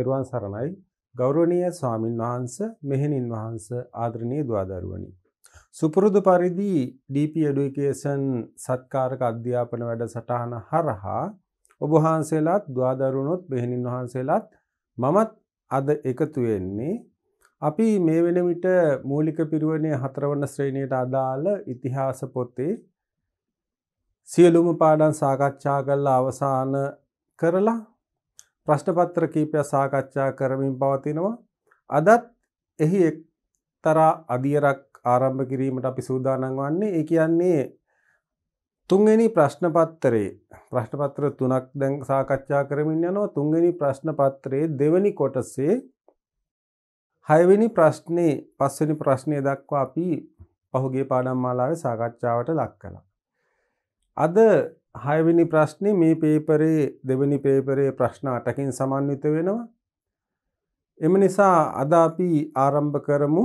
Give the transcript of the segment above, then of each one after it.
තෙරුවන් සරණයි ගෞරවනීය ස්වාමින් වහන්ස මෙහෙණින් වහන්ස ආදරණීය දුවදරුවනි සුපුරුදු පරිදි DP Education සත්කාරක අධ්‍යාපන වැඩසටහන හරහා ඔබ වහන්සේලාත් දුවදරුණොත් මෙහෙණින් වහන්සේලාත් මමත් අද එකතු වෙන්නේ අපි මේ වෙන විට මූලික පිරුවනේ හතරවන ශ්‍රේණියට අදාළ ඉතිහාස පොතේ සියලුම පාඩම් සාකච්ඡා කරලා අවසාන කරලා ප්‍රශ්නපත්‍ර කීපයක් සාකච්ඡා කරමින් පවතිනවා. අදත් එහි එක්තරා අදියරක් ආරම්භ කිරීමට අපි සූදානම් වන්නේ. ඒ කියන්නේ තුන්වෙනි ප්‍රශ්නපත්‍රයේ ප්‍රශ්නපත්‍ර තුනක් දැන් සාකච්ඡා කරමින් යනවා. තුන්වෙනි ප්‍රශ්නපත්‍රයේ දෙවෙනි කොටසේ හයවෙනි ප්‍රශ්නේ පස්වෙනි ප්‍රශ්නය දක්වා අපි පහුගේ පාඩම් මාලාවේ සාකච්ඡාවට ලක් කළා. අද හයවෙනි ප්‍රශ්නේ මේ පේපරේ දෙවැනි පේපරේ ප්‍රශ්න අටකින් සමන්විත වෙනවා. එම නිසා අද අපි ආරම්භ කරමු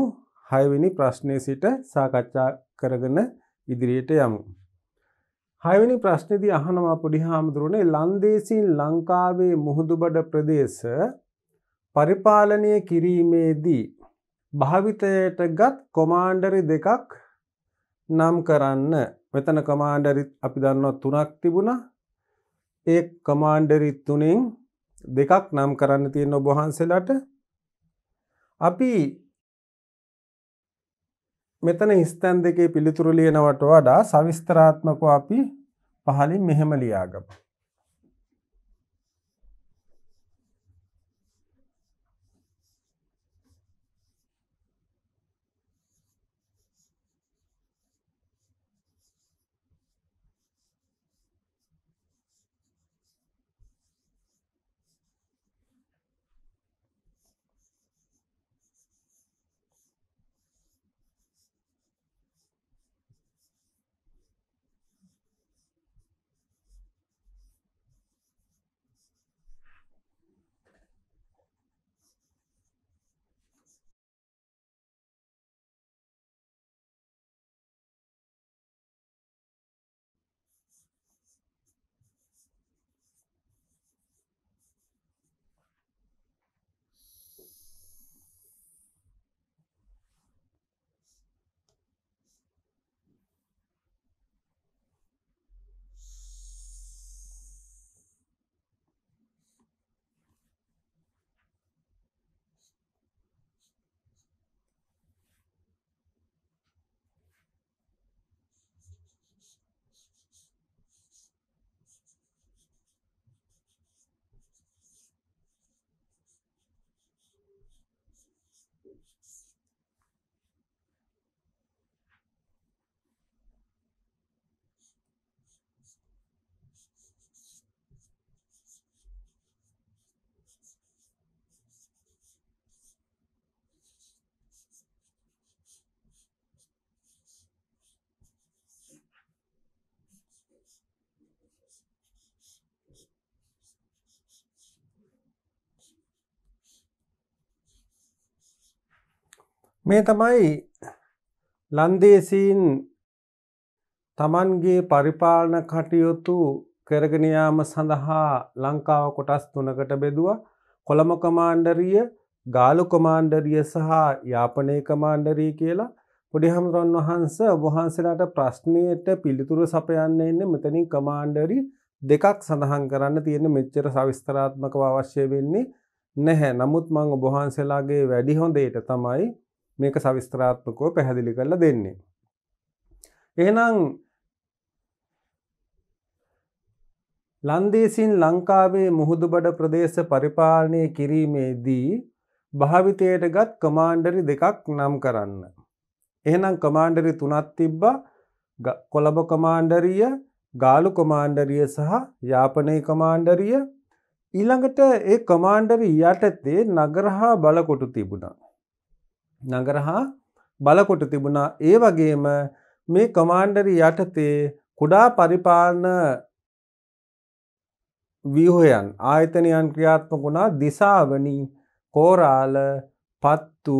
හයවෙනි ප්‍රශ්නය සිට සාකච්ඡා කරගෙන ඉදිරියට යමු. හයවෙනි ප්‍රශ්නයේදී අහනවා පොඩි හාමුදුරනේ ලන්දේසින් ලංකාවේ මුහුදුබඩ ප්‍රදේශ පරිපාලනය කිරීමේදී භාවිතයටගත් කොමාන්ඩරි දෙකක් නම් කරන්න මෙතන කමාන්ඩරිත් අපි දන්නවා තුනක් තිබුණා ඒ කමාන්ඩරි තුනෙන් දෙකක් නම් කරන්න තියෙන ඔබහන්සේලාට අපි මෙතන ස්තැන් දෙකේ පිළිතුරු ලියනවට වඩා සවිස්තරාත්මකව අපි පහලින් මෙහෙම ලියාගමු මේ තමයි ලන්දේසීන් තමන්ගේ පරිපාලන කටයුතු කරගෙනයාම සඳහා ලංකාව කොටස් තුනකට බෙදුව කොළම කමාණ්ඩරිය ගාලු කොමාණ්ඩරිය සහ යාපනය කමාණ්ඩරී කියලා පොඩිහමුරන් වහන්ස ඔබහන්සේලාට ප්‍රශ්නයට පිළිතුර සපයන්න එන්න මෙතනින් කමාණ්ඩරි දෙකක් සඳහන් කරන්න තියෙන මෙච්චර සවිස්තරාත්මකව අවශ්‍ය වෙන්නේ නැහැ නමුත් මං ඔබහන්සේලාගේ වැඩි හොඳයට තමයි මේක සවිස්ත්‍රාත්මකෝ පැහැදිලි කරලා දෙන්නේ. එහෙනම් ලන්දේසින් ලංකාවේ මුහුදුබඩ ප්‍රදේශ පරිපාලනය කිරීමේදී භාවිතයට ගත් කමාන්්ඩරි දෙකක් නම් කරන්න. එහෙනම් කමාන්්ඩරි තුනත් තිබ්බ කොළඹ කමාන්්ඩරිය ගාලු කොමාන්්ඩරිය සහ යාපනය කමාන්්ඩරිය ඊළඟට ඒ කමාන්්ඩරි යටතේ නගරහා බලකොටු තිබුණා. නගරහා බලකොට තිබුණා ඒ වගේම මේ කොමාන්ඩරි යටතේ කුඩා පරිපාලන වීහොයන් ආයතනයන් ක්‍රියාත්මක වුණා දිසාවනි කෝරාල පත්තු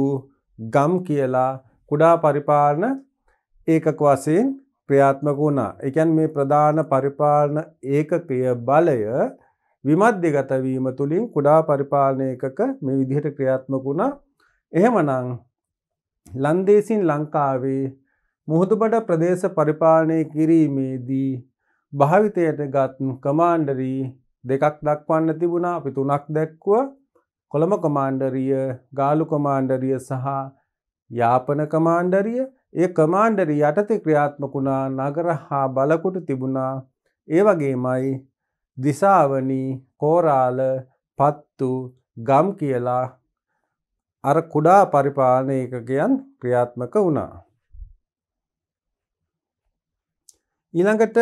ගම් කියලා කුඩා පරිපාලන ඒකක වසයෙන් ක්‍රියාත්මක වුණා එකැන් මේ ප්‍රධාන පරිපාලන ඒකකය බලය විමධ්‍යගතවීම තුළින් කුඩා පරිපාලන එකක මේ විදිහට ක්‍රියාත්මක වුණා එහෙමනං ලන්දේසින් ලංකාවේ මුහුදුබඩ ප්‍රදේශ පරිපාලනය කිරීමේදී භාවිතයට ගත් කමාන්්ඩරී දෙකක් දක්වන්න තිබුණා අපි තුනක් දැක්ව කොළම කොමාන්්ඩරිය ගාලු කොමාන්්ඩරිය සහ යාපන කමාන්්ඩරිය ඒ කමාන්්ඩරී යටතේ ක්‍රියාත්මකුණා නගර හා බලකුට තිබුණා ඒ වගේමයි දිසාවනී කෝරාල පත්තු ගම් කියලා අර කුඩා පරිපාලන ඒකකයන් ක්‍රියාත්මක වුණා. ඊළඟට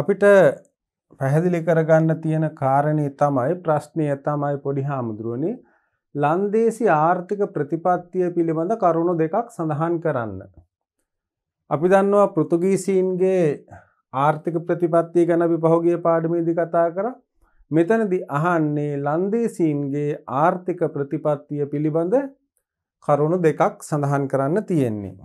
අපිට පැහැදිලි කරගන්න තියෙන කාරණය තමයි ප්‍රශ්නය තමයි පොඩි හාමුදුරුවනි ලන්දේසි ආර්ථික ප්‍රතිපත්තිය පිළිබඳ කරුණු දෙකක් සඳහන් කරන්න. අපි දන්නවා පෘතුගීසීන්ගේ ආර්ථික ප්‍රතිපත්තිය ගැන අපි පහුගිය පාඩමේදි කතා කර මෙතනදි අහන්නේ ලන්දේසීන්ගේ ආර්ථික ප්‍රතිපත්තිය පිළිබඳ කරුණු දෙකක් සඳහන් කරන්න තියෙන්නේ.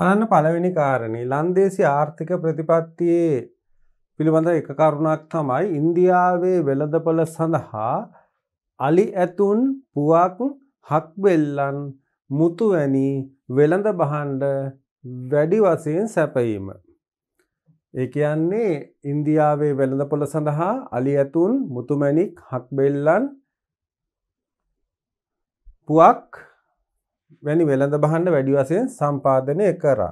බලන්න පළවෙනි කාරණේ ලන්දේසි ආර්ථික ප්‍රතිපත්තියේ පිළිබඳ එක කරුණක් තමයි ඉන්දියාවේ වෙළඳපොළ සඳහා අලි ඇතුන් පුවක් හක්බෙල්ලන් මුතුවැනි වෙළඳ බහන්ඩ වැඩි වසයෙන් සැපීම. ඒ කියන්නේ ඉන්දියාවේ වෙළඳපොළ සඳහා අලි ඇතුන් මුතුමැණික් හක්බෙල්ලන් පුවක් වැනි වෙළඳ බහන්න වැඩි වශයෙන් සම්පාදනය කරා.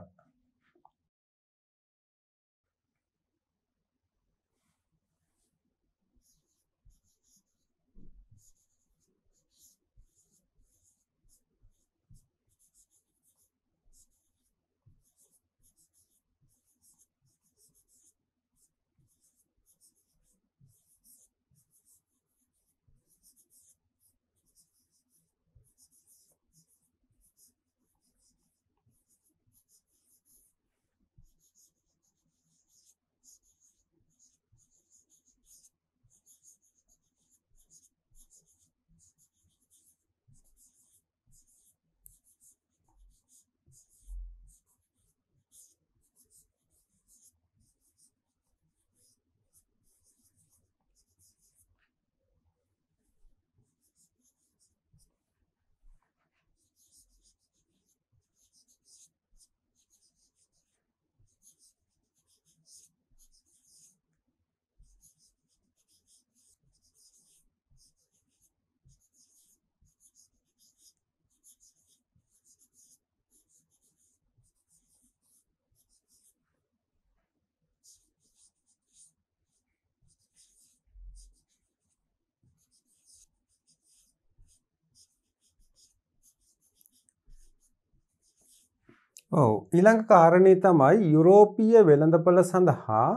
ඔව ඊළඟ කාරණය තමයි යුරෝපීය වෙළඳපළ සඳහා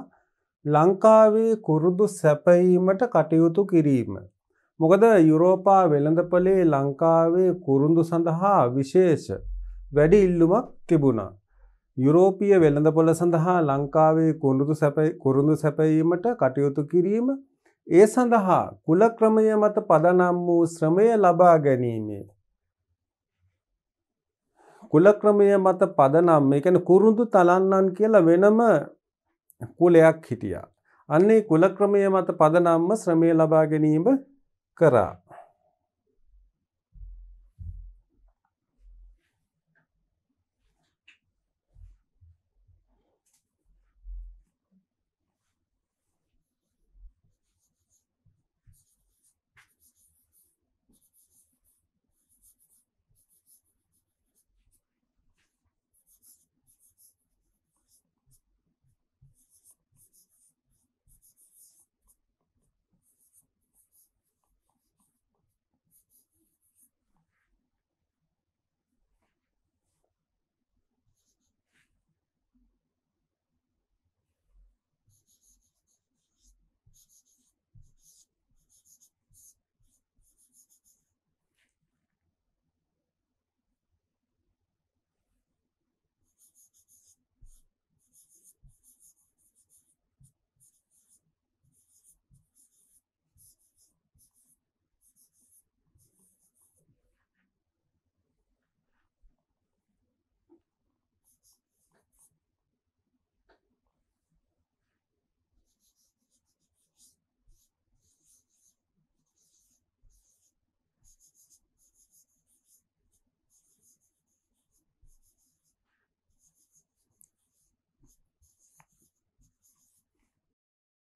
ලංකාවේ කුරුදු සැපයීමට කටයුතු කිරීම. මොකද යුරෝපා වෙළඳපලේ ලංකාවේ කුරුන්දු සඳහා විශේෂ වැඩි ඉල්ලුමක් තිබුණා. යුරෝපිය වෙළඳපොල සඳහා ලංකාවේ කුරුදු කුරුඳු සැපයීමට කටයුතු කිරීම ඒ සඳහා කුලක්‍රමය මත පදනම් වූ ශ්‍රමය ලබා ගැනීමේ කුලක්‍රමය මත පදනම් මේ කියන්නේ කුරුඳු තලන්නන් කියලා වෙනම කුලයක් හිටියා. අන්නේ කුලක්‍රමය මත පදනම්ම ශ්‍රමය ලබා ගැනීම කරා.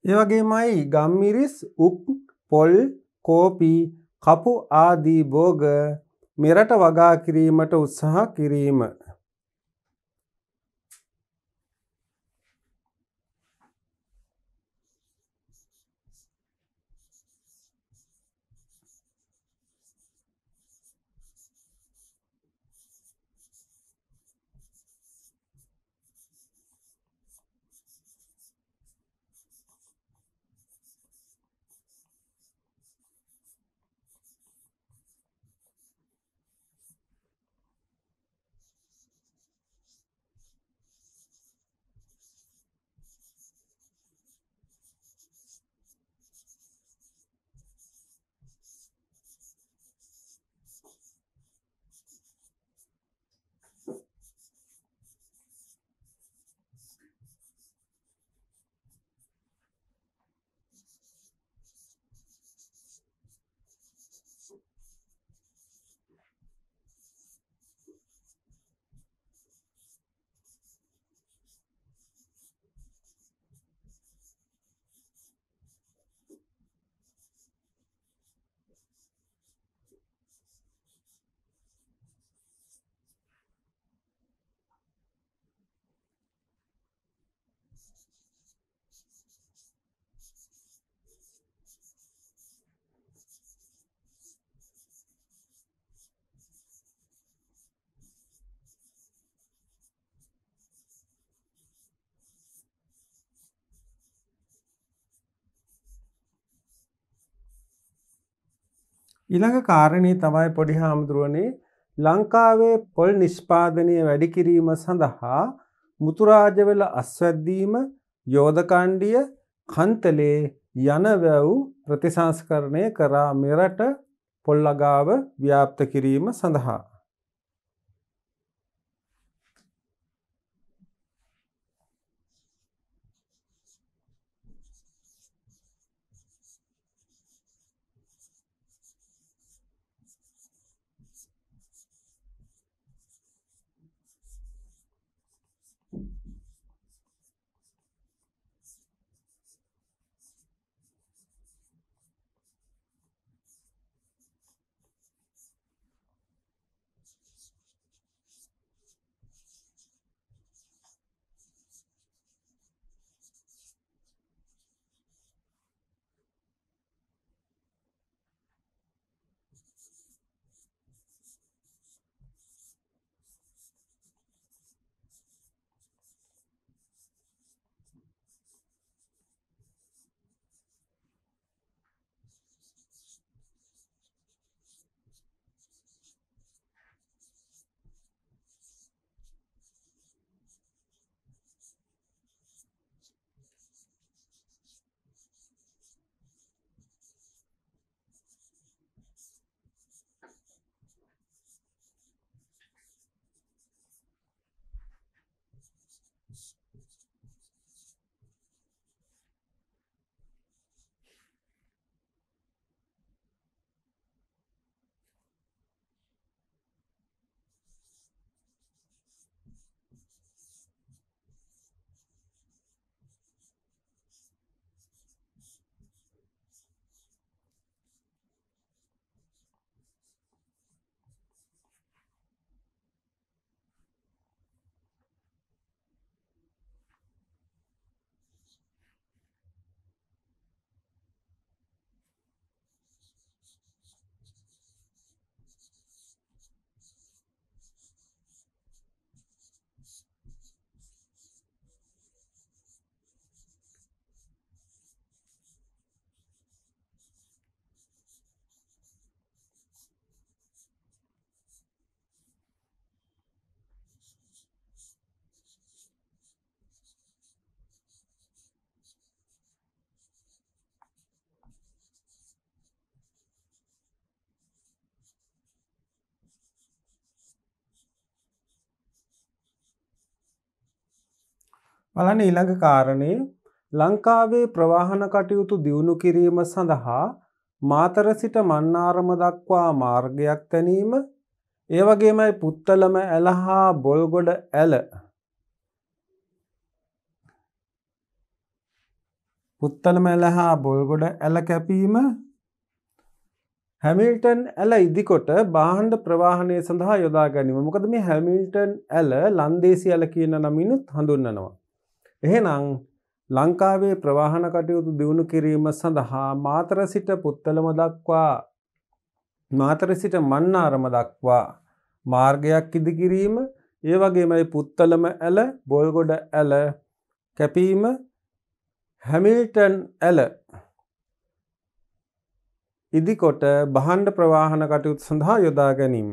ඒවගේමයි ගම්මිරිස් උප් පොල් කෝපී කපු ආදී බෝග මෙරට වගාකිරීමට උත්සාහ කිරීම ඊළඟ කාරණය තමයි පොඩි හාමුදුරුවනේ ලංකාවේ පොල් නිෂ්පාදනය වැඩි කිරීම සඳහා මුතුරාජවෙල අස්වැද්දීම යෝධකණ්ඩිය කන්තලේ යනවැව් ප්‍රතිසංස්කරණය කරා මෙරට පොල්ලගාව ව්‍යාප්ත කිරීම සඳහා. බලන්න ඊළඟ කාරණය ලංකාවේ ප්‍රවාහන කටයුතු දියුණු කිරීම සඳහා මාතර සිට මන්නාරම දක්වා මාර්ගයක් තැනීම ඒවගේමයි පුත්තලම ඇලහා බොල්ගොඩ ඇල පුත්තලම ඇලහා බොල්ගොඩ ඇල කැපීම හැමිල්ටන් ඇල ඉදිකොට බාහන්්ඩ ප්‍රවාහණය සඳහා යොදා ගැනීම මොකද මේ හැමිල්ටන් ඇල ලන්දේසි ඇල කියන නමිනුත් හඳුන්නනවා එහෙනම් ලංකාවේ ප්‍රවාහන කටයුතු දියුණු කිරීම සඳහා මාතර සිට පුත්තලම දක්වා මාතර සිට මන්නාරම දක්වා මාර්ගයක් ඉදිකිරීම ඒ වගේමයි පුත්තලම ඇල බොල්ගොඩ ඇල කැපීම හැමිල්ටන් ඇල ඉදිකොට බහන්ඩ ප්‍රවාහන කටයුතු සඳහා යොදා ගැනීම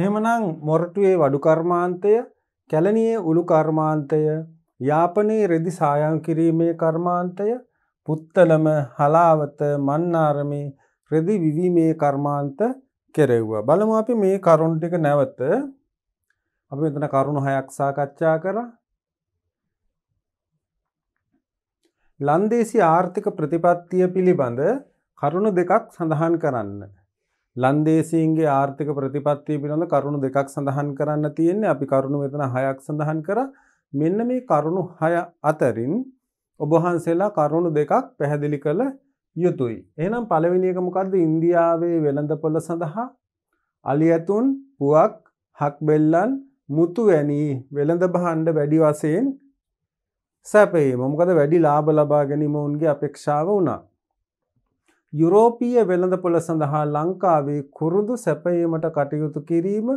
එහෙමනම් මොරටුවේ වඩු කර්මාන්තය කැලණියේ උළු කර්මාන්තය යාපනයේ රෙදි සායම් කිරීමේ කර්මාන්තය පුත්තලම හලාවත මන්නාරමේ රෙදි විවීමේ කර්මාන්ත කෙරෙව්වා. බලමු අපි මේ කරුණු ටික නැවත අපි මෙතන කරුණු හයක් සාකච්ඡා කරා. ලන්දේසි ආර්ථික ප්‍රතිපත්තිය පිළිබඳ කරුණු දෙකක් සඳහන් කරන්න. ලන්දේසීන්ගේ ආර්ථික ප්‍රතිපත්තිය පිළිබඳ කරුණු දෙකක් සඳහන් කරන්න තියෙන්නේ අපි කරුණු මෙතන හයක් සඳහන් කරා මෙන්න මේ කරුණු හය අතරින් ඔබ වහන්සේලා කරුණු දෙකක් පැහැදිලි කළ යුතුයි. එහෙනම් පළවෙනි එක මොකද්ද? ඉන්දියාවේ වෙළඳපොළ සඳහා අලියතුන්, පුවක්, හක්බෙල්ලන්, මුතු වැනි වෙළඳ භාණ්ඩ වැඩි වශයෙන් සැපයීම. මොකද වැඩි ලාභ ලබා ගැනීම ඔවුන්ගේ අපේක්ෂාව වුණා. යුරෝපීය වෙළඳපොළ සඳහා ලංකාවේ කුරුදු සැපයීමට කටයුතු කිරීම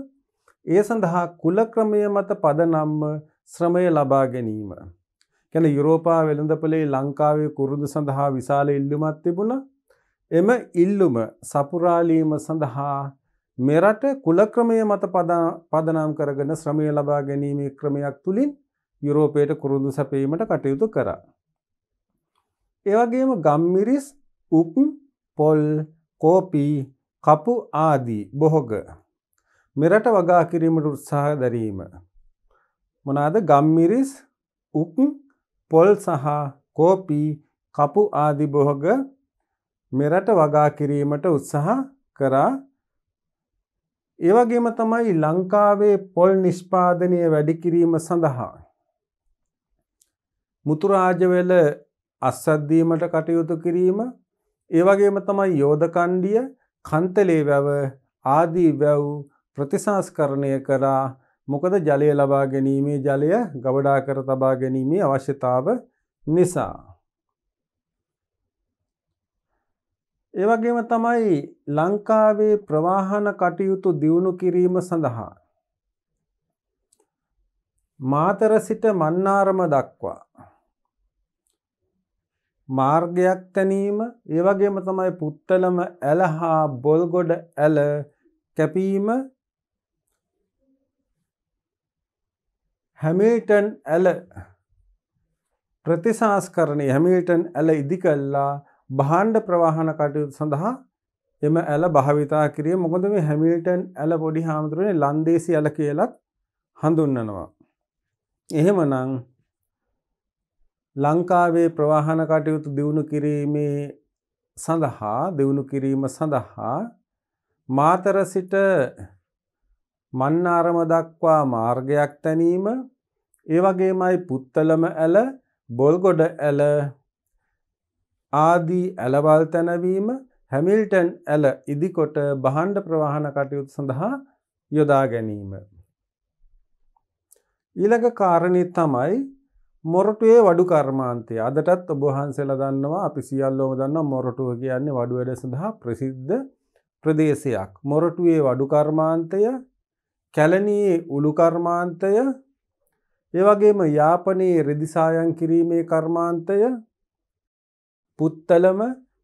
ඒ සඳහා කුලක්‍රමය මත පදනම්ම ශ්‍රමය ලබා ගැනීම. ගැන යුරෝපා වෙළඳපොළේ ලංකාවේ කුරුදු සඳහා විශාල ඉල්ලුමත් තිබුණ එම ඉල්ලුම සපුරාලීම සඳහා මෙරට කුලක්‍රමය මත පදනම් කරගෙන ශ්‍රමය ලබා ගැනීමේ ක්‍රමයක් තුළින් යුරෝපයට කුරුදු සැපීමට කටයුතු කරා. ඒවගේම ගම්මිරිස් උප් පොල් කෝපී කපු ආදී බොහොග මෙරට වගා කිරීමට උත්සාහ දැරීම. මොනාද ගම්මිරිස් උප් පොල් සහ කෝපී කපු ආදි බොහොග මෙරට වගා කිරීමට උත්සාහ කරා ඒවගේම තමයි ලංකාවේ පොල් නිෂ්පාදනය වැඩිකිරීම සඳහා. මුතුරාජවෙල අස්සද්දීමට කටයුතු කිරීම ඒ වගේම තමයි යෝධකණ්ඩිය කන්තලේ වැව ආදී වැව් ප්‍රතිසංස්කරණය කරා මොකද ජලය ලබා ගැනීමේ ජලය ගබඩා කර තබා ගැනීමේ අවශ්‍යතාව නිසා. ඒවගේම තමයි ලංකාවේ ප්‍රවාහන කටයුතු දියුණු කිරීම සඳහා. මාතර සිට මන්නාරම දක්වා මාර්ගයක් තැනීම ඒ වගේම තමයි පුත්තලම ඇල හා බොල්ගොඩ ඇල කැපීම හැමිල්ටන් ඇල ප්‍රතිසංස්කරණය හැමිල්ටන් ඇල ඉදි කල්ලා භාණ්ඩ ප්‍රවාහන කටයුතු සඳහා එම ඇල භාවිතා කිරිය මොකද මේ හැමිල්ටන් ඇල පොඩි හාමුදුරුවනේ ලන්දේසි ඇල කියලත් හඳුන්නනවා. එහෙමනං ලංකාවේ ප්‍රවාහන කටයුතු දියුණු කිරීමේ සඳහා දියුණු කිරීම සඳහා මාතර සිට මන්නාරම දක්වා මාර්ගයක් තැනීම ඒ වගේමයි පුත්තලම ඇල බොල්ගොඩ ඇල ආදී ඇලවල් තැනවීම හැමිල්ටන් ඇල ඉදිකොට බහණ්ඩ ප්‍රවාහන කටයුතු සඳහා යොදා ගැනීම. ඊළඟ කාරණය තමයි මොරටුවේ වඩු කර්මාන්තය අදටත් ඔබහන්සෙල දන්නවා අපි සියල්ලෝම දන්න මොරටුව කියන්නේ වඩු වැඩ සඳහා ප්‍රසිද්ධ ප්‍රදේශයක් මොරටුවේ වඩු කර්මාන්තය කැලනී උළු කර්මාන්තය ඒවගේම යාපනයේ රෙදිසායන් කිරීමේ කර්මාන්තය පුත්තලම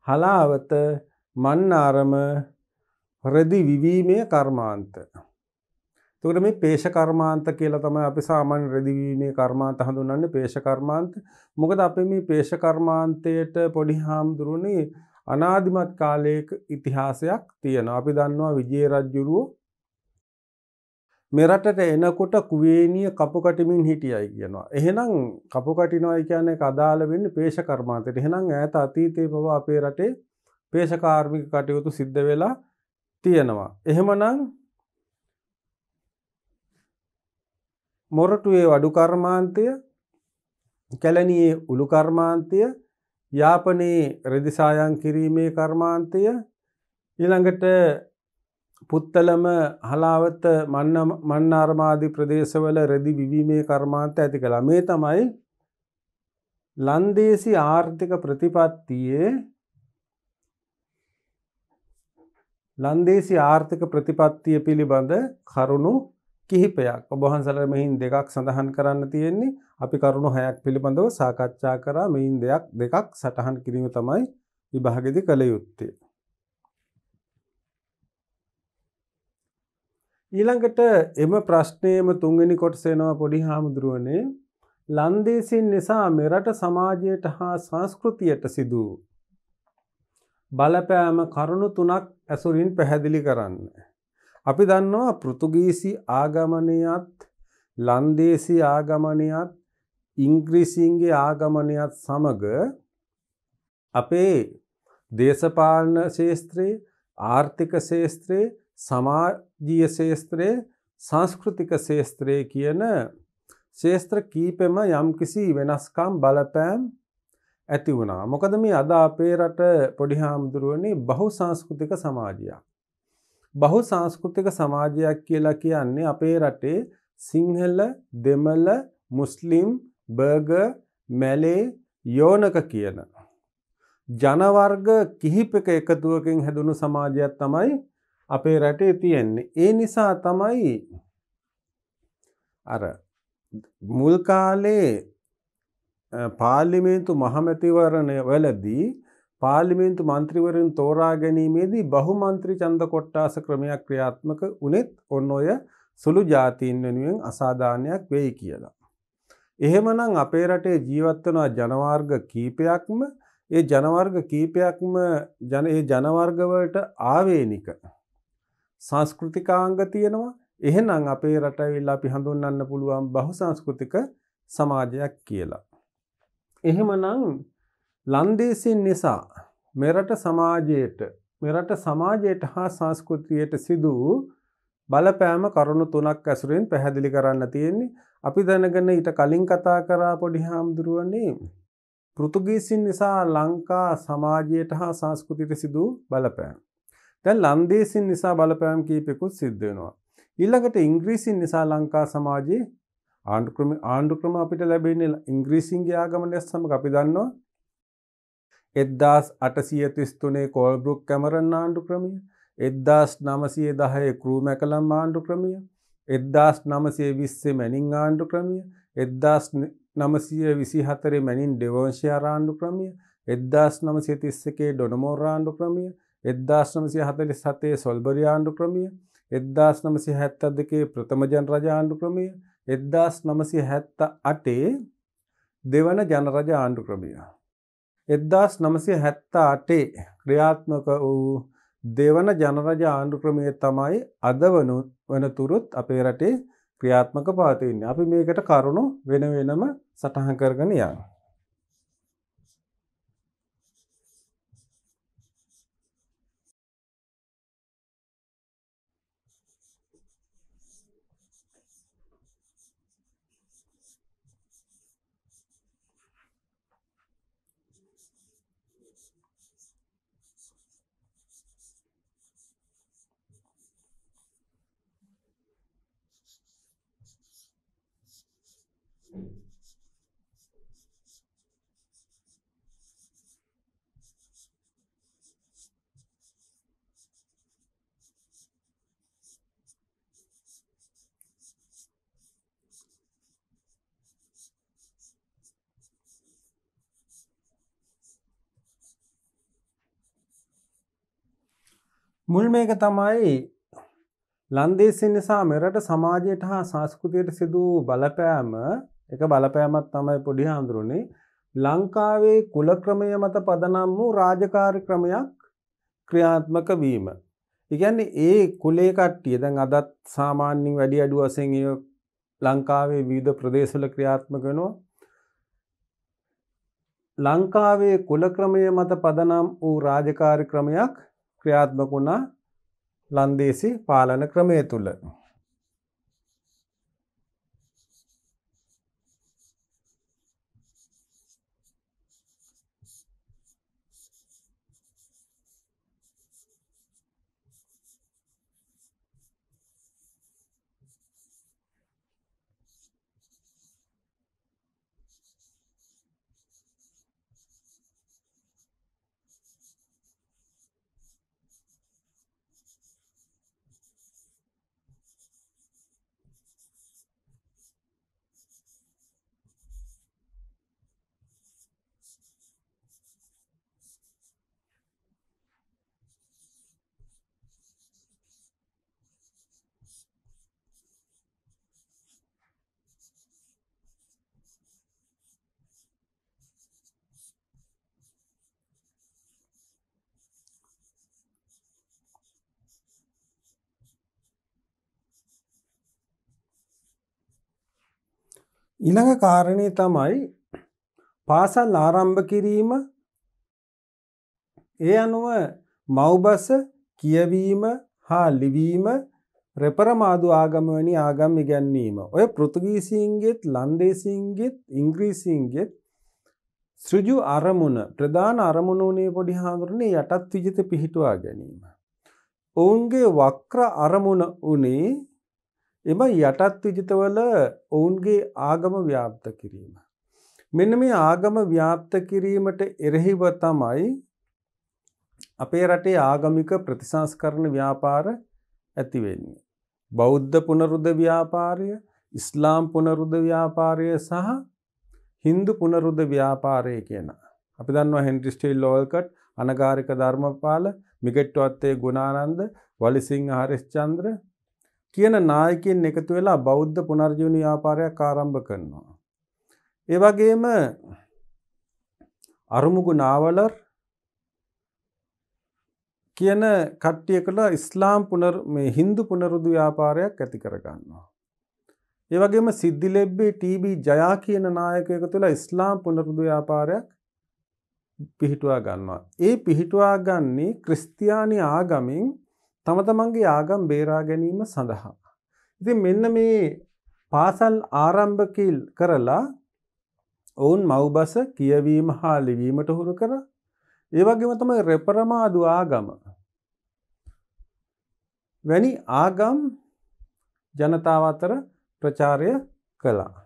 හලාවත මන්නාරම රෙදි විවීමේ කර්මාන්ත තකට මේ පේෂ කර්මාන්ත කියලා තමයි අපි සාමාන්‍ය රෙදිවීමේ කර්මාන්ත හඳුන්න්නේ පේෂ කර්මාන්ත මොකද අප මේ පේෂ කර්මාන්තයට පොඩි හාමුදුරුණේ අනාධිමත් කාලයක ඉතිහාසයක් තියෙන අපි දන්නවා විජය රජ්ජුරුවෝ මෙරටට එනකොට කුවේනිය කපුකටිමින් හිටියයි කියනවා. එහෙනම් කපුකටිනොයි කියන්නේ අදාළ වෙන්න පේෂකර්මාන්තයට. එහෙනම් ඈත අතීතයේ පව අපේ රටේ පේෂකාර්මික කටයුතු සිද්ධ වෙලා තියෙනවා. එහෙමනම් මොරටුවේ වඩු කර්මාන්තය කැලණියේ උළු කර්මාන්තය යාපනයේ රෙදිසායන් කිරීමේ කර්මාන්තය ඊළඟට පුත්තලම හලාවත මන්නාර්මාදී ප්‍රදේශවල රෙදි විවීමේ කර්මාන්ත ඇති කළා මේ තමයි ලන්දේසි ආර්ථික ප්‍රතිපත්තියේ ලන්දේසි ආර්ථික ප්‍රතිපත්තිය පිළිබඳ කරුණු කිහිපයක් ඔබහන්සලට මෙහින් දෙකක් සඳහන් කරන්න තියෙන්නේ අපි කරුණු හයක් පිළිබඳව සාකච්ඡා කරා මෙයින් දෙයක් දෙකක් සටහන් කිරීම තමයි විභාගෙදි කළ යුත්තේ. ඊළඟට එම ප්‍රශ්නයම තුන්ගනි කොටසේනවා පොඩි හාමුදුරුවනේ ලන්දේසින් නිසා මෙරට සමාජයට හා සංස්කෘතියට සිදූ. බලපෑම කරුණු තුනක් ඇසුරින් පැහැදිලි කරන්න. අපි දන්නවා පෘතුගීසි ආගමනයත් ලන්දේසි ආගමනයත් ඉංග්‍රීසින්ගේ ආගමනයත් සමග අපේ දේශපාලන ශේස්ත්‍රයේ ආර්ථික ශේස්ත්‍රයේ සමාජීය ශේස්ත්‍රයේ සංස්කෘතික ශේස්ත්‍රයේ කියන ශේස්ත්‍ර කීපෙම යම්කිසි වෙනස්කම් බලපෑම් ඇති වුණා. මොකද මේ අද අපේ රට පොඩි හාමුදුරුවනේ බහු සංස්කෘතික සමාජයක්. බහු සංස්කෘතික සමාජයක් කියලා කියන්නේ අපේ රටේ සිංහල දෙමළ මුස්ලිම් බර්ගර් මැලේ යෝනක කියන ජනවර්ග කිහිපක එකතුවකින් හැදුණු සමාජයක් තමයි අපේ රටේ තියෙන්නේ. ඒ නිසා තමයි අර මුල් කාලේ පාර්ලිමේන්තු මහමැතිවරණය වලදී පාර්ලිමේන්තු මන්ත්‍රීවරුන් තෝරා ගැනීමේදී බහුමන්ත්‍රී ඡන්ද කොට්ටාස ක්‍රමයක් ක්‍රියාත්මක උනේත් ඔන්න ඔය සුළු ජාතීන් වෙනුවෙන් අසාධාරණයක් වෙයි කියලා. එහෙමනම් අපේ රටේ ජීවත් වෙන ජනවර්ග කීපයක්ම ඒ ජනවර්ග කීපයක්ම ජන ඒ ජනවර්ග වලට ආවේනික සංස්කෘතිකාංග තියෙනවා. එහෙනම් අපේ රට ඇවිල්ලා අපි හඳුන්වන්න පුළුවන් බහුසංස්කෘතික සමාජයක් කියලා. එහෙමනම් ලන්දේසින් නිසා මෙරට සමාජයට මෙරට සමාජයට හා සංස්කෘතියට සිදු වූ බලපෑම කරුණු තුනක් ඇසුරෙන් පැහැදිලි කරන්න තියෙන්නේ අපි දැනගෙන ඊට කලින් කතා කරා පොඩි හාමුදුරුවනේ පෘතුගීසින් නිසා ලංකා සමාජයට හා සංස්කෘතියට සිදු බලපෑම් දැන් ලන්දේසින් නිසා බලපෑම් කීපෙකුත් සිද්ධ වෙනවා ඊළඟට ඉංග්‍රීසින් නිසා ලංකා සමාජයේ ආණ්ඩුක්‍රම ආණ්ඩුක්‍රම අපිට ලැබෙන්නේ ඉංග්‍රීසින්ගේ ආගමනය සමග අපි දන්නවා එද්දාස් අටසිය තිස්තුනේ කෝල්බෘක් කැමරන් ආණ්ඩු ක්‍රමිය එද්දාස් නමසය දහය කරූ මැකළම් ආණ්ඩු ක්‍රමිය එද්දාස් නමසේ විස්සේ මැනිින් ආණ්ඩු ක්‍රමිය එද්දාස් නමසය විසි හතරේ මැනින් ඩෙවෝංශය ආණ්ඩු ක්‍රමිය එද්දාස් නමසේ තිස්සකේ ඩොනමෝරාණ්ඩු ක්‍රමිය එද්දාස් නමසය හතරි සතේ සොල්බරි ආණ්ඩු ක්‍රමිය එද්දාස් නමසි හැත්ත දෙකේ ප්‍රථමජන් රජ ආණ්ඩු ක්‍රමිය එද්දාස් නමසි හැත්ත අටේ දෙවන ජනරජ ආණ්ඩු ක්‍රමියා එද්දාස් නමසය හැත්තා අටේ ක්‍රියාත්මක වූ දෙවන ජනරජ ආණ්ඩු ක්‍රමය තමයි අද වනු වනතුරුත් අපේ රටේ ක්‍රියාත්මක පාතින්න අපි මේකට කරුණු වෙන වෙනම සටහන් කරගෙන යා. මුල් මේක තමයි ලන්දේසි නිසා මෙරට සමාජයට හා සංස්කෘතියට සිදූ බලපෑම එක බලපෑමත් තමයි පොඩි හාමුදුරුනේ ලංකාවේ කුලක්‍රමය මත පදනම් වූ රාජකාරි ක්‍රමයක් ක්‍රියාත්මක වීම. ඉගැන්නේ ඒ කුලේ කට්ටිය දැන් අදත් සාමාන්‍යින් වැඩි අඩු වසෙන් ලංකාවේ විධ ප්‍රදේශල ක්‍රියාත්මක වෙනවා ලංකාවේ කුලක්‍රමය මත පදනම් වූ රාජකාරි ක්‍රමයක් ක්‍රියාත්මකුණා ලන්දේසි පාලන ක්‍රමය තුළ. ඊළඟ කාරණය තමයි පාසල් ආරම්භ කිරීම ඒ අනුව මව්බස කියවීම හා ලිවීම රෙපරමාදු ආගමවැනි ආගම් ඉගැන්වීම. ඔය පෘතුගීසින්ගෙත් ලන්දේසින්ගෙත් ඉංග්‍රීසින්ගෙත් සෘජු අරමුණ ප්‍රධාන අරමුණුනේ පොඩි හාමුදුරණේ යටත් විජිත පිහිටුවා ගැනීම. ඔවුන්ගේ වක්‍ර අරමුණ වනේ එම යටත් විජිතවල ඔවුන්ගේ ආගම ව්‍යාප්ත කිරීම. මෙන්න මේ ආගම ව්‍යාප්ත කිරීමට එරෙහිව තමයි අපේ රටේ ආගමික ප්‍රතිසංස්කරණ ව්‍යාපාර ඇතිවෙන්නේ. බෞද්ධ පුනරුද ව්‍යාපාරය ඉස්ලාම් පුනරුද ව්‍යාපාරය සහ හින්දු පුනරුද ව්‍යාපාරය කියන. අපි දන්නවා හෙන්ටිස්ටේල් ලෝල්කට් අනගාරික ධර්මපාල මිගෙට්ටුවත්තේ ගුණානන්ද වලිසිංහ හරිස්චන්ද්‍ර කියන නායකයින් එකතු වෙලා බෞද්ධ පුනර්ජීවන ව්‍යාපාරයක් ආරම්භ කරනවා. ඒ වගේම අරුමුගු නාවලර් කියන කට්ටිය කළ ඉස්ලාම් පුනර් මේ හින්දු පුනරුදු ව්‍යාපාරයක් ඇති කරගන්නවා. ඒ වගේම සිද්ධිලෙබ්බේ TB ජයා කියන නායකයෙකු තුළ ඉස්ලාම් පුනරුදු ව්‍යාපාරයක් පිහිටුවා ගන්නවා. ඒ පිහිටුවා ගන්නේ ක්‍රිස්තියානි ආගමින් තම තමන්ගේ ආගම් බේරා ගැනීම සඳහා. ඉතින් මෙන්න මේ පාසල් ආරම්භකිල් කරලා ඔවුන් මව්බස කියවීම හා ලිවීමට හුරු කර ඒවගේම තමයි රෙපරමාදු ආගම වැනි ආගම් ජනතාව අතර ප්‍රචාරය කළා.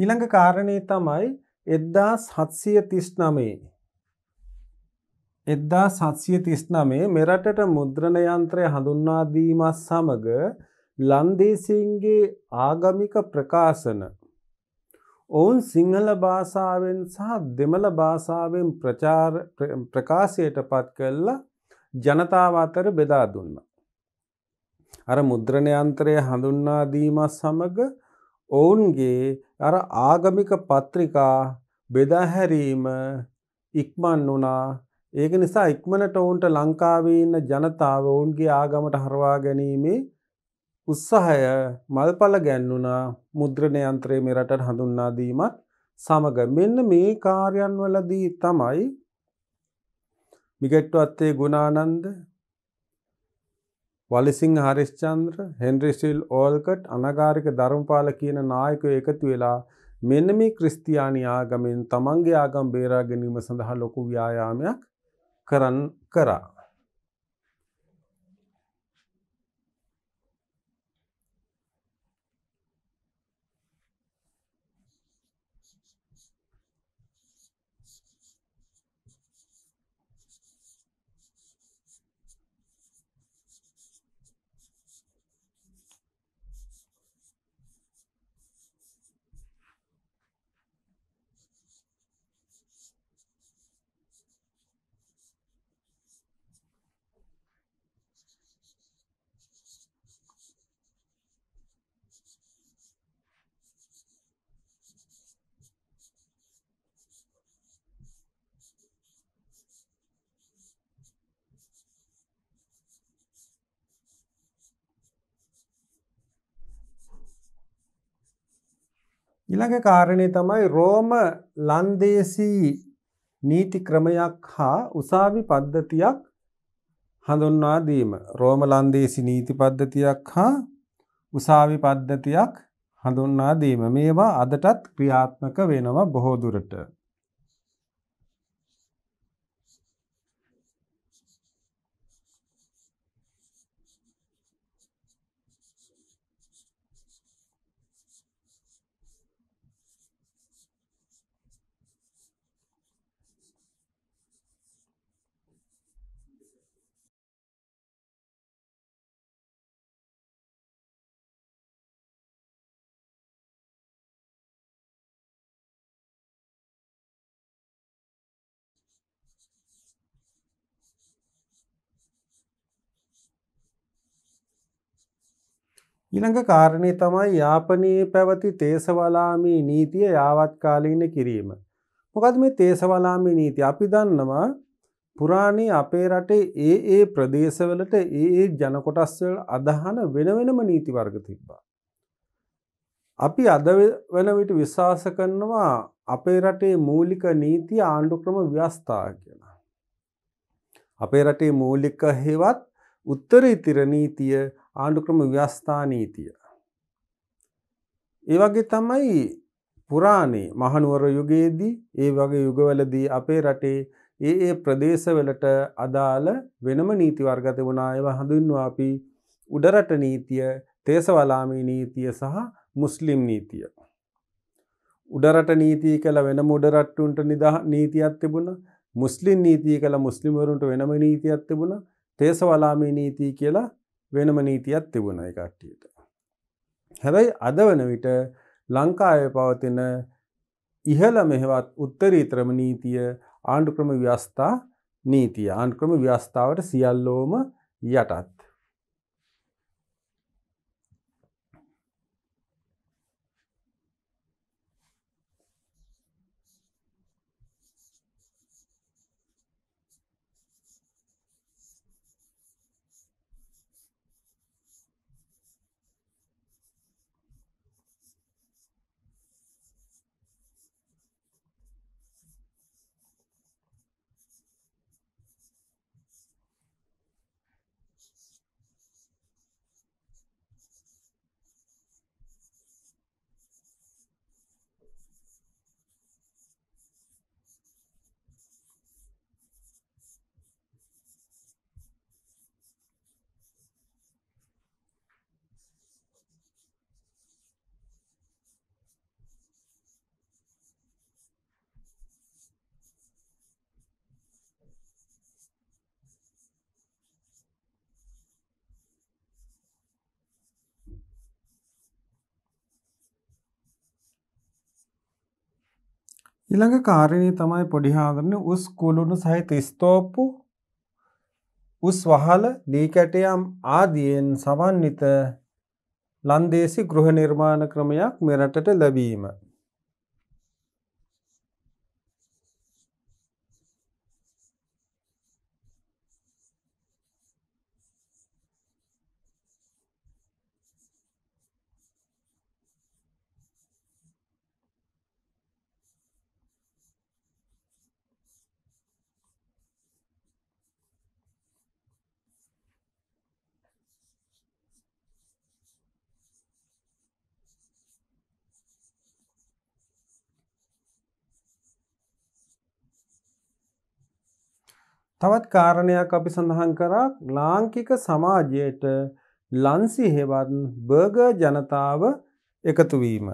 ඊළඟ කාරණය තමයි එද්දා සත්සිය තිස්්නමේ එද්දා සත්සිය තිස්්නමේ මෙරටට මුද්‍රණයන්ත්‍රය හඳුන්වාදීමත් සමඟ ලන්දේසින්ගේ ආගමික ප්‍රකාශන ඔවුන් සිංහල භාෂාවෙන් සහ දෙමළ භාෂාවෙන් ප්‍රකාශයට පත් කල්ල ජනතාව අතර බෙදා දුන්න. අර මුද්‍රණයන්ත්‍රය හඳුන්නාදීමත් සමඟ ඔවුන්ගේ අර ආගමික පත්‍රිකා බෙදාහැරීම ඉක්මන් වුණා ඒක නිසා ඉක්මනට ඔවුන්ට ලංකාවේ ඉන්න ජනතාව ඔවුන්ගේ ආගමට හරවා ගැනීමේ උත්සාහය මල්පල ගැන්වුණා මුද්‍රණ යන්ත්‍රයේ මෙරටට හඳුන්වා දීමත් සමග මෙන්න මේ කාර්යයන්වලදී තමයි මිගෙට්ටුවත්තේ ගුණානන්ද වලිසිංහ හරිස්චන්ද්‍ර හෙන්රි සිල් ඕල්කට් අනගාරික ධර්මපාල කියන නායකයෝ එකතු වෙලා මෙන්න මේ ක්‍රිස්තියානි ආගමෙන් තමන්ගේ ආගම් බේරා ගැනීම සඳහා ලොකු ව්‍යායාමයක් කරන් කරා. ඉළඟ කාරණය තමයි රෝම ලන්දේසී නීති ක්‍රමයක් හා උසාවි පද්ධතියක් හඳුන්වාදීම රෝම ලන්දේසි නීති පද්ධතියක් හා උසාවි පද්ධතියක් හඳුන්නාදීම මේවා අදටත් ක්‍රියාත්මක වෙනවා බොහෝදුරට ඊළඟ කාරණය තමයි යාපනයේ පැවති තේසවලාමී නීතිය යාවත්කාලීන කිරීම. මොකද මේ තේසවලාමී නීති අපි දන්නවා පුරාණී අපේ රටේ ඒ ඒ ප්‍රදේශවලට ඒ ඒ ජනකොටස්වල අදහන වෙනවෙනම නීති වර්ග තිබ්බා. අපි අද වෙන විට විශ්වාස කරනවා අපේ රටේ මූලික නීති ආණ්ඩුක්‍රම ව්‍යස්ථා කියන. අපේ රටේ මූලික හෙවත් උත්තර ඉතිර නීතිය ආණ්ඩුක්‍රම ව්‍යස්ථානීතිය. ඒවගේ තමයි පුරාණේ මහනුවර යුගයේදී ඒ වගේ යුගවලදී අපේ රටේ ඒ ඒ ප්‍රදේශවලට අදාළ වෙනම නීති වර්ගත වුණා ඒව හඳුන්වා අපි උඩරට නීතිය තේසවලාමී නීතිය සහ මුස්ලිම් නීතිය. උඩරට නීතිය කළ වෙන මුඩරට්ටුන්ට නිදහ නීතියක් තිබුණ මුස්ලිම් නීතිය කළ මුස්ලිමවරුන්ට වෙනම නීතියක් තිබුණ තේසවලාමී නීතිය කියලා වෙනම නීතියක් තිබුණ එකට්ටියට. හැබැයි අද වන විට ලංකාය පවතින ඉහළ මෙහෙවත් උත්තරීත්‍රම නීතිය ආණ්ඩුක්‍රම ව්‍යස්ථා නීතිය ආණ්ක්‍රම ව්‍යස්ථාවට සියල්ලෝම යටත් ඊළඟ කාරණය තමයි පොඩිහාදරන උස් කුළුණු සහිත ස්තෝප්පු උස් වහල ලීකැටයම් ආදියෙන් සමන්විත ලන්දේසි ගෘහ නිර්මාණ ක්‍රමයක් මෙරටට ලැබීම. තවත් කාරණයක් අපි සඳහන් කරා ලාංකික සමාජයට ලන්සි හෙවත් බර්ගර් ජනතාව එකතුවීම.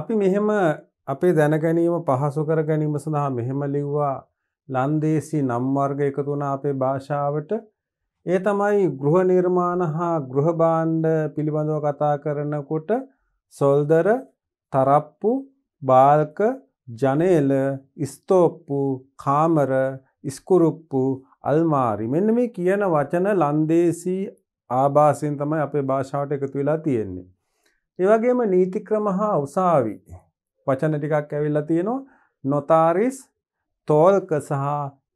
අපි මෙහෙම අපේ දැනගැනීම පහසු කර ගැනීම සඳහා මෙහෙම ලිව්වා ලන්දේසි නම්වර්ග එකතුන අපේ භාෂාවට ඒ තමයි ගෘහ නිර්මාණ හා ගෘහබාණ්ඩ පිළිබඳව කතා කරනකොට සොල්දර තරප්පු බාල්ක ජනේල ස්තෝප්පු කාමර ඉස්කුරුප්පු අල්මාරි මෙන්න මේ කියන වචන ලන්දේසි ආභාසයෙන් තමයි අපේ භාෂාවට එකතු වෙලා තියෙන්නේ ඒවගේම නීතික්‍රම හා උසාවි වචන ටිකක් ඇවිල්ලා තියෙනවා නොතාරිස් තෝල්ක සහ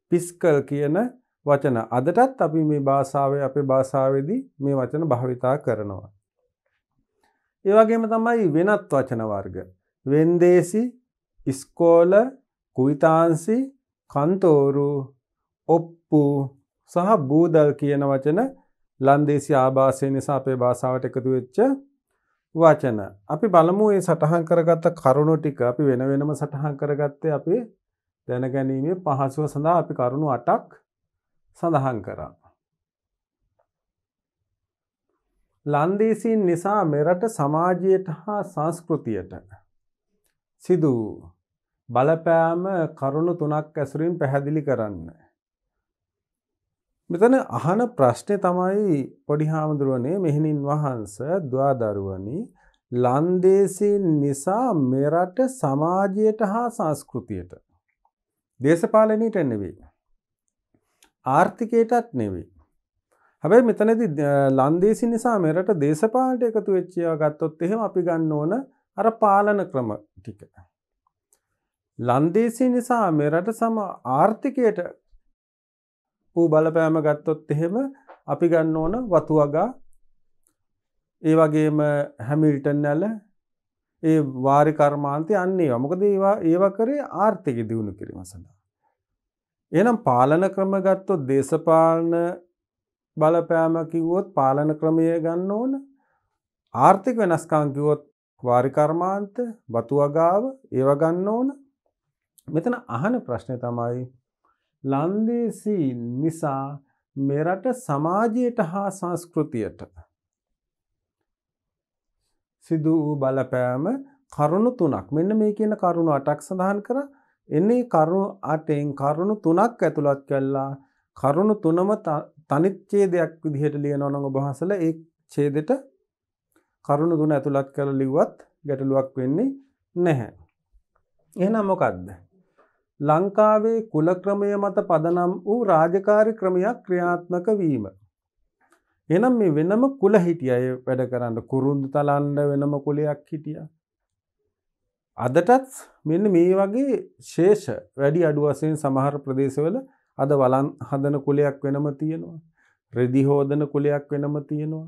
පිස්කල් කියන වචන අදටත් අපි මේ භාෂාවේ අපේ භාෂාවේදී මේ වචන භාවිතා කරනවා. ඒවගේම තමයි වෙනත් වචන වර්ග. වෙන්දේසි ඉස්කෝල කුවිතාන්සි කන්තෝරු ඔප්පු සහ බූදල් කියන වචන ලන්දේසි ආභාසය නිසා අපේ භාෂාවට එකතු වෙච්ච වචන. අපි බලමු ඒ සටහන් කරගත්ත කරුණු ටික අපි වෙන වෙනම සටහන් කරගත්තේ අපි දැනගැනීමේ පහසුව සඳහා අපි කරුණු අටක් සඳහන් කරා. ලන්දේසින් නිසා මෙරට සමාජයට හා සංස්කෘතියට සිදු බලපෑම කරුණු තුනක් ඇසුරින් පැහැදිලි කරන්න. මෙතන අහන ප්‍රශ්නය තමයි පොඩි හාමුදුරුවනේ මෙහිණින් වහන්ස දවාදරුවනි ලන්දේසින් නිසා මෙරට සමාජයට හා සංස්කෘතියට දේශපාලනීට නෙවෙයි. ආර්ථිකයටත් නෙවෙයි. හැබැයි මෙතනති ලන්දේසි නිසා මෙරට දේශපාලට එකතු වෙච්චිය ගත්තොත් එහෙම අපි ගන්න ඕන අර පාලන ක්‍රම ටික. ලන්දේසි නිසා මෙරට සම ආර්ථිකයට හූ බලපෑම ගත්තොත් එහෙම අපි ගන්න ඕන වතු වගා ඒ වගේම හැමිල්ටන් නැල ඒ වාරි කර්මාන්තය අන්නේ මොකද ඒවා ඒව කරේ ආර්ථික දියුණු කිරීම සඳහා. එනම් පාලන ක්‍රම ගත්තොත් දේශපාලන බලපෑම කිව්වොත් පාලන ක්‍රමය ගන්න ඕන ආර්ථික වෙනස්කම් කිව්වොත් වාරි කර්මාන්ත වතු වගාව ඒව ගන්න ඕන මෙතන අහන ප්‍රශ්නේ තමයි ලන්දේසී නිසා මෙරට සමාජයට හා සංස්කෘතියට සිදු වූ බලපෑම කරුණු තුනක් මෙන්න මේ කියන කරුණු අටක් සඳහන් කර එන්නේ කරුණු අටෙන් කරුණු තුනක් ඇතුළත් කල්ලා කරුණු තුනම තනිච්චේදයක් විදිහට ලියනවන ඔබහසල ඒ චේදට කරුණු තුන ඇතුළත් කර ලිවත් ගැටලුවක් වෙන්නේ නැහැ එහනම් මොකක්ද ලංකාවේ කුල ක්‍රමය මත පදනම් වූ රාජකාරි ක්‍රමයක් ක්‍රියාත්මක වීම. එනම් මේ වෙනම කුල හිටිය අය වැඩ කරන්න කුරුන්දු තලන්ඩ වෙනම කුලයක් හිටිය. අදටත් මෙන්න මේ වගේ ශේෂ වැඩි අඩු වසයෙන් සමහර ප්‍රදේශවල අද වලන් හදන කුලයක් වෙනම තියෙනවා. රෙදිහෝදන කුලයක් වෙනම තියෙනවා.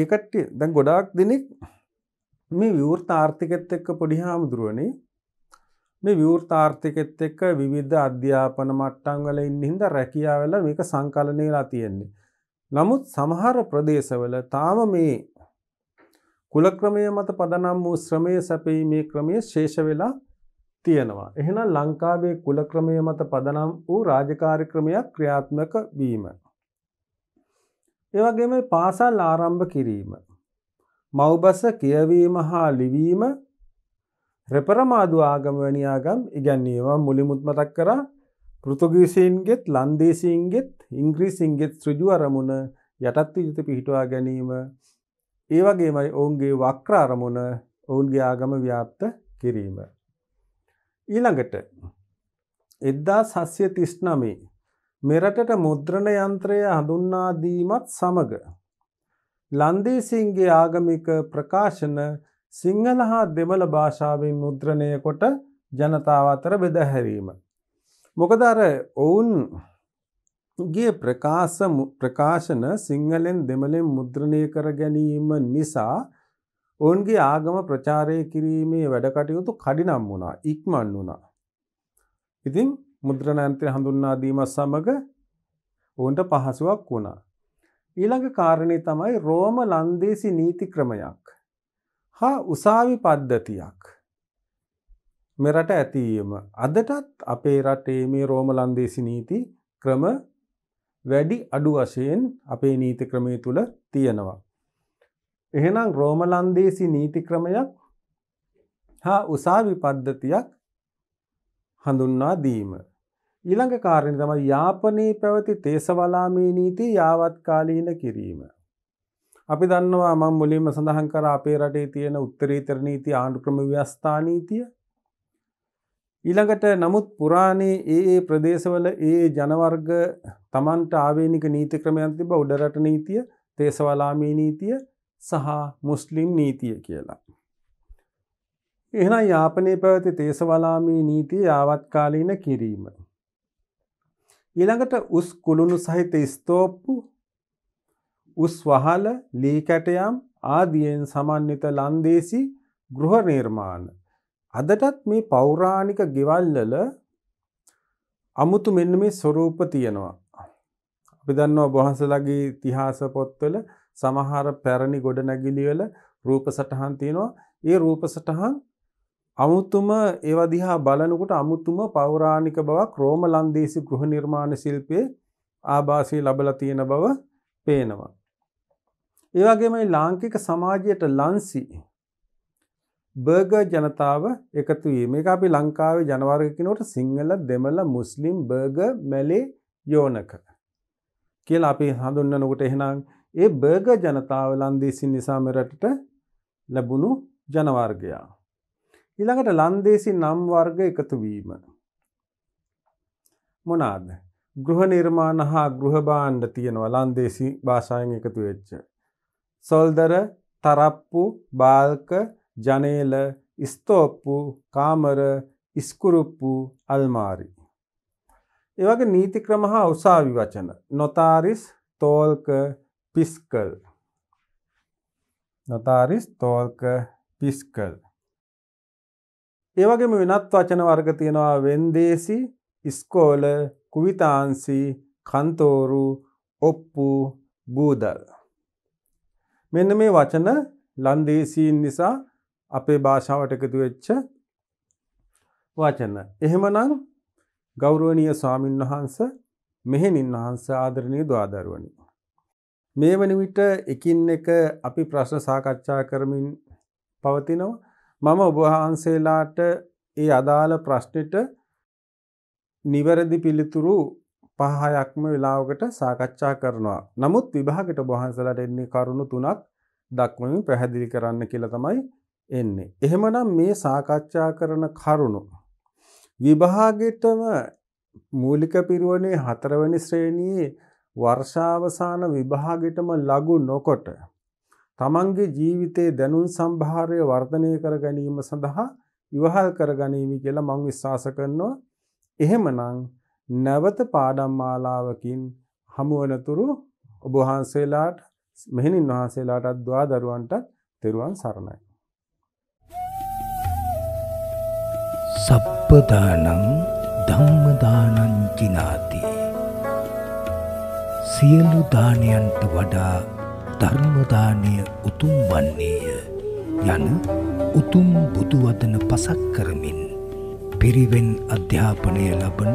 ඒකට දැන් ගොඩාක් දෙනෙක් මේ විවෘත ආර්ථිකත් එක්ක පොඩි හාමුදුරුවනේ මේ විවෘතාර්ථකෙත් එක්ක විවිධ අධ්‍යාපන මට්ටන්වල ඉන්න හින්ද රැකියාවල මේක සංකලනයලා තියෙන්නේ. නමුත් සමහර ප්‍රදේශවල තාම මේ කුලක්‍රමය මත පදනම් වූ ශ්‍රමය සැපයි මේ ක්‍රමය ශේෂ වෙලා තියෙනවා. එහෙනම් ලංකාවේ කුලක්‍රමය මත පදනම් වූ රාජකාරි ක්‍රමයක් ක්‍රියාත්මක වීම. ඒවගේම පාසල් ආරම්භ කිරීම. මව්බස කියවීම හා ලිවීම ත්‍රපරමාදු ආගමවැනි ආගම් ඉගැන්වීම මුලිමුත් මතක් කර පෘතුගීසින්ගෙත් ලන්දේසින්ගෙත් ඉංග්‍රීසින්ගෙත් සෘජු අරමුණ යටත්ව යුත පිහිටවා ගැනීම ඒවගේමයි ඔවුන්ගේ වක්‍රාරමුණ ඔවුන්ගේ ආගම ව්‍යාප්ත කිරීම. ඊළඟට එද්දා සස්්‍ය තිස්්නමේ මෙරටට මුද්‍රණ යන්ත්‍රය හඳුන්නාදීමත් සමග. ලන්දේසින්ගේ ආගමික ප්‍රකාශන සිංහල හා දෙමළ භාෂාවෙන් මුද්‍රණය කොට ජනතාව අතර බෙදහැරීම. මොකද අර ඔවුන්ගේ ප්‍රකාශ ප්‍රකාශන සිංහලෙන් දෙමළෙන් මුද්‍රණය කර ගැනීම නිසා ඔවුන්ගේ ආගම ප්‍රචාරය කිරීමේ වැඩකටයුතු කඩිනම් වුණා ඉක්මන් වුණා. ඉතින් මුද්‍රණයන්ත්‍රය හඳුන්නාදීම සමඟ ඔවුන්ට පහසුවක් වුණා. ඊළඟ කාරණය තමයි රෝම ලන්දේසි නීති ක්‍රමයක්. හා උසාවි පද්ධතියක් මෙරට ඇතිීම අදටත් අපේ රටේ මේ රෝමලන්දේසි නීති ක්‍රම වැඩි අඩු වශයෙන් අපේ නීති ක්‍රමය තුළ තියෙනවා. එහෙනම් රෝමලන්දේසි නීති ක්‍රමයක් හා උසාවි පද්ධතියක් හඳුන්වා දීම. ඊළඟ කාරණ තම යාපනයේ පැවති තේසවලාමී නීති යාවත්කාලීන කිරීම. අපි දන්නවා මං මුලින්ම සඳහන් කර අපේ රටේ තියෙන උත්තරීතර නීති ආණ්ඩුක්‍රම ව්‍යස්ථානීතිය ඊළඟට නමුත් පුරාණයේ ඒ ඒ ප්‍රදේශවල ඒ ජනවර්ග තමන්ට ආවේනික නීති ක්‍රමයන් තිබ උඩරට නීතිය තේසවලාමී නීතිය සහ මුස්ලිම් නීතිය කියලා. එහෙනම් යාපනයේ පැවති තේසවලාමී නීතිය යාවත්කාලීන කිරීම. ඊළඟට උස් කුළුණු සහිත ස්තෝප්පු උස් වහල ලීකැටයම් ආදියෙන් සමන්විත ලන්දේසි ගෘහ නිර්මාණ. අදටත් මේ පෞරාණික ගෙවල්ලල අමුතු මෙන්න මේ ස්වරූප තියෙනවා. අපි දන්නවා බොහන්සලගේ තිහාස පොත්වල සමහර පැරණි ගොඩනැගිලිවල රූප සටහන් තියෙනවා ඒ රූප සටහන් අමුතුම ඒවදිහා බලනකොට අමුතුම පෞරාණික බවක් රෝම ලන්දේසි ගෘහ නිර්මාණ ශිල්පයේ ආභාසය ලබල තියෙන බව පේනවා. ඒවාගේමයි ලාංකික සමාජයට ලන්සි බර්ග ජනතාව එකතුවීම එක අපි ලංකාවේ ජනවාර්ගකිනට සිංහල දෙමල මුස්ලිම් බර්ග මැලේ යෝනක කියල අපි හඳුන්න නොකට එහෙනම් ඒ බර්ග ජනතාව ලන්දේසින් නිසාමරටට ලැබුණු ජනවර්ගයා. ඉළඟට ලන්දේසි නම් වර්ග එකතුවීම. මොනාද ගෘහ නිර්මාණ හා ගෘහබාණ්ඩ තියෙනවා ලන්දේසි භාෂායෙන් එකතු වෙච්ච සොල්දර තරප්පු බාල්ක ජනේල ස්තෝප්පු කාමර ඉස්කුරුප්පු අල්මාරි. ඒවගේ නීති ක්‍රම හා උසාවි වචන නොතාරිස් තෝල්ක පිස්කල් නොතාරිස් තෝල්ක පිස්කල් ඒවගේම වෙනත් වචන වර්ග තියෙනවා වෙන්දේසි ඉස්කෝල කුවිතාන්සි කන්තෝරු ඔප්පු බූදල් මෙන්න මේ වචන ලන්දේසීන් නිසා අපේ භාෂාවට එකතු වෙච්ච වචන. එහෙමනම් ගෞරවනීය ස්වාමින් වහන්ස මෙහෙණින් වහන්ස ආදරණීය ද්වාදරුවනි. මේ වන විට එකින් එක අපි ප්‍රශ්න සාකච්ඡා කරමින් පවතිනවා. මම ඔබ වහන්සේලාට ඒ අදාළ ප්‍රශ්නෙට නිවැරදි පිළිතුරු පහයක්ම වෙලාවකට සාකච්ඡා කරනවා. නමුත් විභාගට බොහන්සලට එන්නේ කරුණු තුනක් දක්වමින් පැහැදිලි කරන්න කියලා තමයි එන්නේ. එහෙමනම් මේ සාකච්ඡා කරන කරුණු විභාගෙටම මූලික පිරුවනේ හතරවැනි ශ්‍රේණියේ වර්ෂාවසාන විභාගෙටම ලඝු නොකොට තමන්ගේ ජීවිතයේ දැනුම් සම්භාරය වර්ධනය කර ගැනීම සඳහා ඉවහල් කර ගනීවි කියලා මං විශ්වාස කරනවා. එහෙමනම් නැවත පාඩම් මාලාවකින් හමුවනතුරු ඔබ වහන්සේලාට මෙහෙණින් වහන්සේලාටත් දුවා දරුවන්ටත් තෙරුවන් සරණයි. සප්පදානං ධම්මදානං ජිනාති සියලු දානයන්ට වඩා ධර්ම දානය උතුම් වන්නේය යන උතුම් බුදු වදන පසක් කරමින් පිරිවෙන් අධ්‍යාපනය ලබන